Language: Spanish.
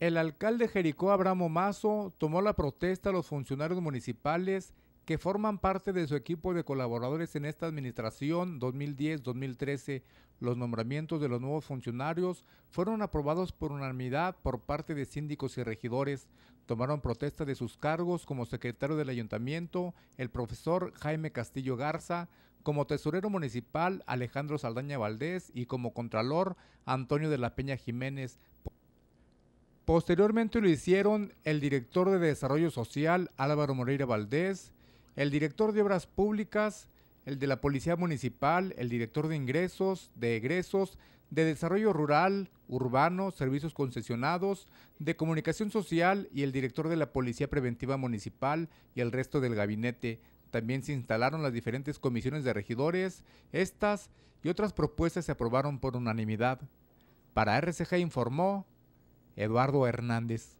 El alcalde Jericó Abramo Mazo tomó la protesta a los funcionarios municipales que forman parte de su equipo de colaboradores en esta administración 2010-2013. Los nombramientos de los nuevos funcionarios fueron aprobados por unanimidad por parte de síndicos y regidores. Tomaron protesta de sus cargos como secretario del ayuntamiento el profesor Jaime Castillo Garza, como tesorero municipal Alejandro Saldaña Valdés y como contralor Antonio de la Peña Jiménez. Posteriormente lo hicieron el director de Desarrollo Social Álvaro Moreira Valdés, el director de Obras Públicas, el de la Policía Municipal, el director de Ingresos, de Egresos, de Desarrollo Rural, Urbano, Servicios Concesionados, de Comunicación Social y el director de la Policía Preventiva Municipal y el resto del gabinete. También se instalaron las diferentes comisiones de regidores. Estas y otras propuestas se aprobaron por unanimidad. Para RCG informó Eduardo Hernández